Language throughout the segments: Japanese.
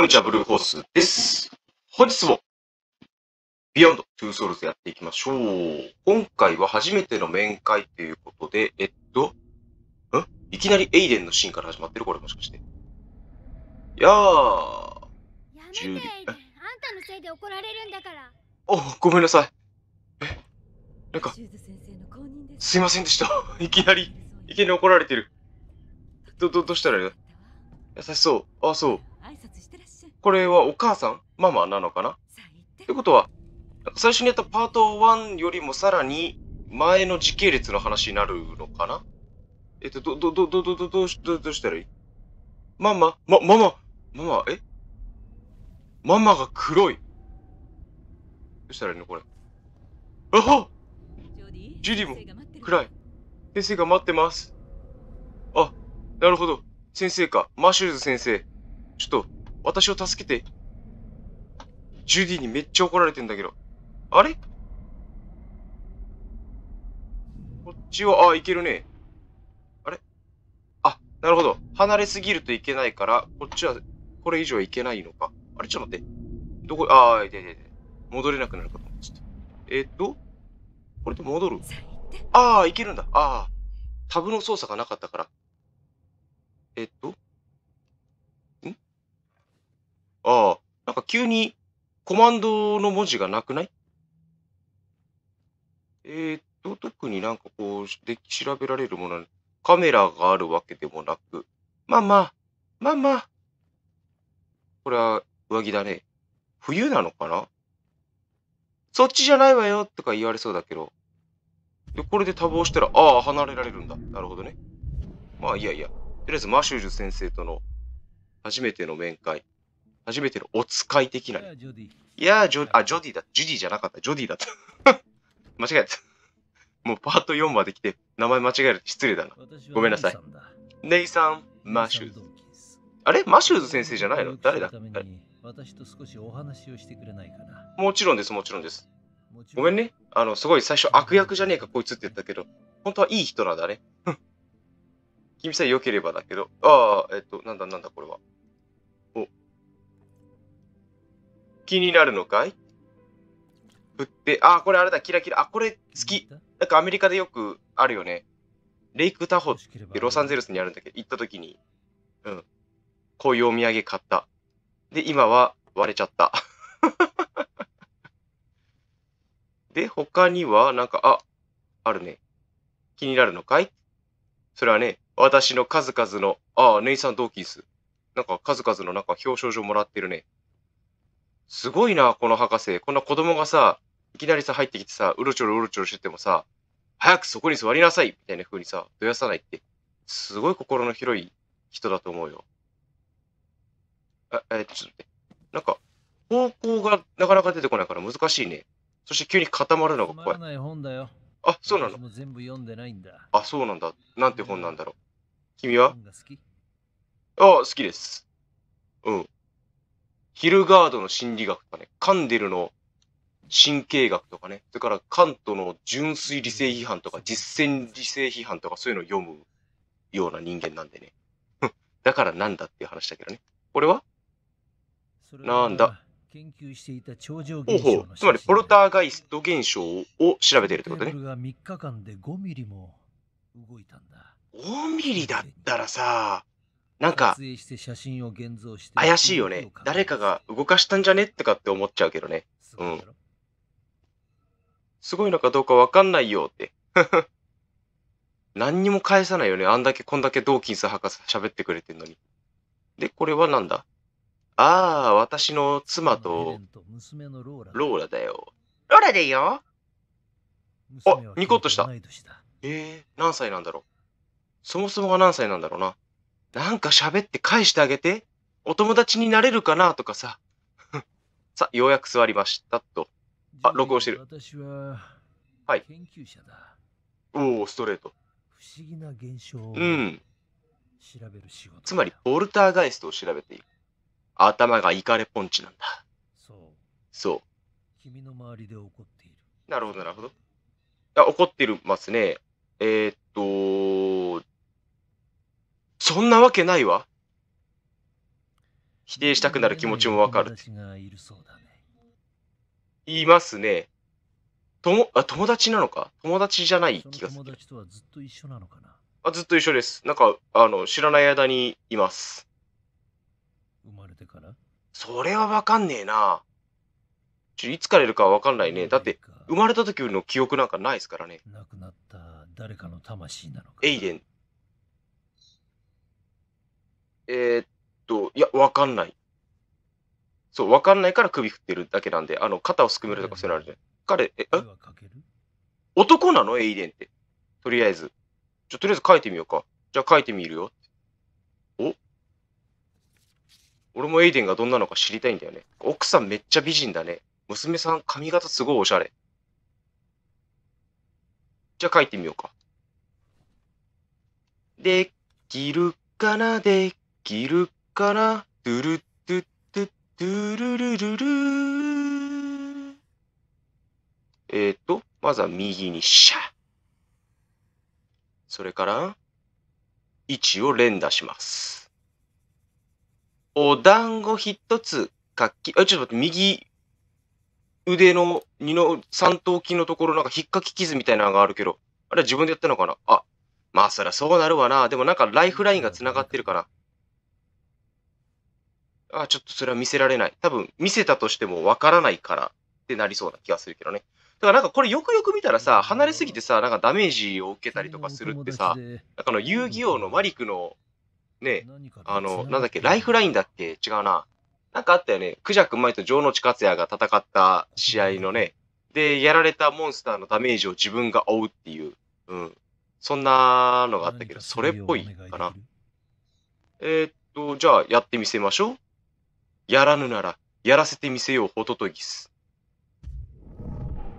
こんにちは、ブルーホースです。本日も、ビヨンドトゥーソウルズやっていきましょう。今回は初めての面会ということで、えっと、んいきなりエイデンのシーンから始まってるこれもしかして。いやー。やめてジュリあんたのせいで怒られるんだから。お、ごめんなさい。え、なんか、すいませんでした。いきなり、いきなり怒られてる。ど、ど、どうしたら優しそう。あ、そう。これはお母さんママなのかなってことは、最初にやったパート1よりもさらに前の時系列の話になるのかなえっと、ど、ど、ど、ど、ど、ど、どし、どうしたらいいママま、ママママえママが黒いどうしたらいいのこれ。あはジュリも暗い。先生が待ってます。あ、なるほど。先生か。マシューズ先生。ちょっと、私を助けて。ジュディにめっちゃ怒られてんだけど。あれこっちは、あ、いけるね。あれあ、なるほど。離れすぎるといけないから、こっちは、これ以上はいけないのか。あれちょっと待って。どこ、ああ、いていていて。戻れなくなるかと思ってた。えー、っと、これで戻るああ、いけるんだ。ああ。タブの操作がなかったから。えー、っと、ああ、なんか急にコマンドの文字がなくないえっと、特になんかこう、で調べられるものカメラがあるわけでもなく、まあまあ、まあまあ。これは上着だね。冬なのかなそっちじゃないわよとか言われそうだけど。で、これで多忙したら、ああ、離れられるんだ。なるほどね。まあ、いやいや。とりあえず、マシュージュ先生との初めての面会。初めてのお使い的な。いやー、ジョ、あ、ジョディだ。ジュディじゃなかった。ジョディだった。間違えた。もうパート4まで来て、名前間違える失礼だな。ごめんなさい。ネイサン・マシューズ。あれマシューズ先生じゃないの誰だ私と少しお話をしてくれないかな。もちろんです、もちろんです。ごめんね。あの、すごい最初悪役じゃねえか、こいつって言ったけど、本当はいい人なんだね。君さえ良ければだけど、ああ、えっと、なんだなんだこれは。気になるのかい振って、あ、これあれだ、キラキラ。あ、これ好き。なんかアメリカでよくあるよね。レイクタホってロサンゼルスにあるんだけど、行った時に、うん。こういうお土産買った。で、今は割れちゃった。で、他には、なんか、あ、あるね。気になるのかいそれはね、私の数々の、ああ、ネイサン・ドーキンス。なんか数々のなんか表彰状もらってるね。すごいな、この博士。こんな子供がさ、いきなりさ、入ってきてさ、うろちょろうろちょろしててもさ、早くそこに座りなさいみたいな風にさ、どやさないって、すごい心の広い人だと思うよ。え、え、ちょっと待って。なんか、方向がなかなか出てこないから難しいね。そして急に固まるのが怖い。ない本だよあ、そうなの全部読んでないんだ。あ、そうなんだ。なんて本なんだろう。君はあ、好きです。うん。ヒルガードの心理学とかね、カンデルの神経学とかね、それからカントの純粋理性批判とか実践理性批判とかそういうのを読むような人間なんでね。だからなんだっていう話だけどね。これはなんだ研究していた超常現象つまりポルターガイスト現象を調べているってことね。が3日間で5ミリも動いたんだ。5ミリだったらさ、なんか、怪しいよね。誰かが動かしたんじゃねってかって思っちゃうけどね。うん。すごいのかどうかわかんないよって。何にも返さないよね。あんだけ、こんだけドーキンス博士喋ってくれてんのに。で、これはなんだああ、私の妻と、ローラだよ。ローラだよあ、ニコッとした。ええー、何歳なんだろう。そもそもが何歳なんだろうな。なんか喋って返してあげて。お友達になれるかなとかさ。さ、ようやく座りましたと。あ、録音してる。私は、はい。研究者だ。おお、ストレート。不思議な現象を調べる仕事、うん、つまり、ボルターガイストを調べている。頭がイカレポンチなんだ。そう。そう。君の周りで起こっている。なるほど、なるほど。あ、起こってるますね。えー、っと、そんなわけないわ。否定したくなる気持ちもわかる。いますね。ともあ友達なのか友達じゃない気がする。友達とはずっと一緒なのかなあずっと一緒です。なんか、あの、知らない間にいます。生まれてからそれはわかんねえな。ちいつからいるかわかんないね。だって、生まれた時の記憶なんかないですからね。亡くなった誰かの魂なのか。エイデンえー、っと、いや、わかんない。そう、わかんないから首振ってるだけなんで、あの、肩をすくめるとかそういうのあるじゃん。彼、え、え男なのエイデンって。とりあえず。じゃ、とりあえず書いてみようか。じゃあ書いてみるよ。お俺もエイデンがどんなのか知りたいんだよね。奥さんめっちゃ美人だね。娘さん髪型すごいおしゃれ。じゃあ書いてみようか。できるかなでギルからドゥルドゥドゥドゥルルルルー。えっ、ー、と、まずは右にシャ。それから、位置を連打します。お団子一つ、っき、あ、ちょっと待って、右腕の二の三頭筋のところなんか引っかき傷みたいなのがあるけど、あれは自分でやったのかなあ、まあそりゃそうなるわな。でもなんかライフラインが繋がってるから。あちょっとそれは見せられない。多分、見せたとしてもわからないからってなりそうな気がするけどね。だからなんかこれよくよく見たらさ、離れすぎてさ、なんかダメージを受けたりとかするってさ、なんかの遊戯王のマリクの、ね、あの、なんだっけ、ライフラインだっけ違うな。なんかあったよね。クジャク前と城之内克也が戦った試合のね、で、やられたモンスターのダメージを自分が負うっていう、うん。そんなのがあったけど、それっぽいかな。えー、っと、じゃあやってみせましょう。やらぬなら、やらせてみせよう、ホトトギス。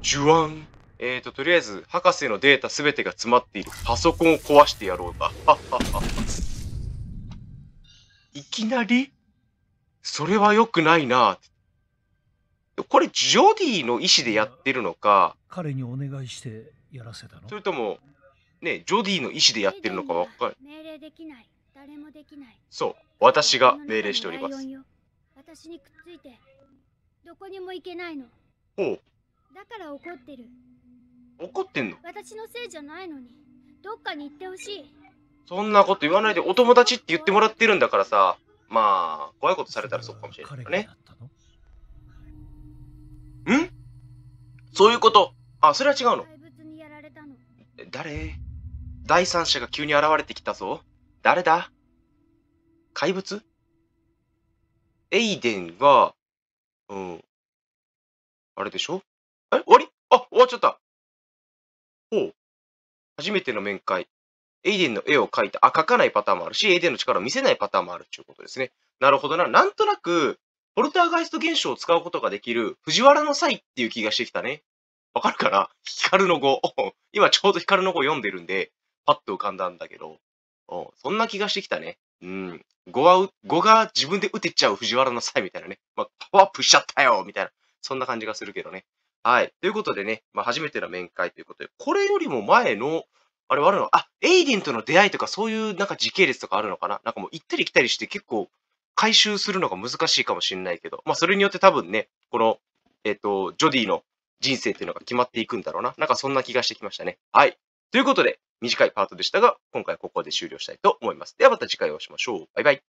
ジュワン。えーと、とりあえず、博士のデータすべてが詰まっているパソコンを壊してやろうか。いきなりそれは良くないなこれ、ジョディの意思でやってるのか、彼にお願いしてやらせたのそれとも、ね、ジョディの意思でやってるのか分かる。命令できない。誰もできない。そう、私が命令しております。私にくっついてどこにも行けないのほうだから怒ってる怒ってんの私のせいじゃないのにどっかに行ってほしいそんなこと言わないでお友達って言ってもらってるんだからさまあ怖いことされたらそうかもしれないねんそういうことあそれは違うの誰第三者が急に現れてきたぞ誰だ怪物エイデンが、うん、あれでしょえ終わりあ、終わっちゃった。ほう。初めての面会。エイデンの絵を描いた。あ、描かないパターンもあるし、エイデンの力を見せないパターンもあるっていうことですね。なるほどな。なんとなく、ポルターガイスト現象を使うことができる藤原の際っていう気がしてきたね。わかるかな光の語。今ちょうど光の語読んでるんで、パッと浮かんだんだけど。そんな気がしてきたね。うん。5は、5が自分で打てちゃう藤原の際みたいなね。まあ、パワーアップしちゃったよみたいな。そんな感じがするけどね。はい。ということでね、まあ、初めての面会ということで、これよりも前の、あれはあるのあ、エイデンとの出会いとかそういうなんか時系列とかあるのかななんかもう行ったり来たりして結構回収するのが難しいかもしれないけど、まあそれによって多分ね、この、えっ、ー、と、ジョディの人生っていうのが決まっていくんだろうな。なんかそんな気がしてきましたね。はい。ということで、短いパートでしたが、今回ここで終了したいと思います。ではまた次回お会いしましょう。バイバイ。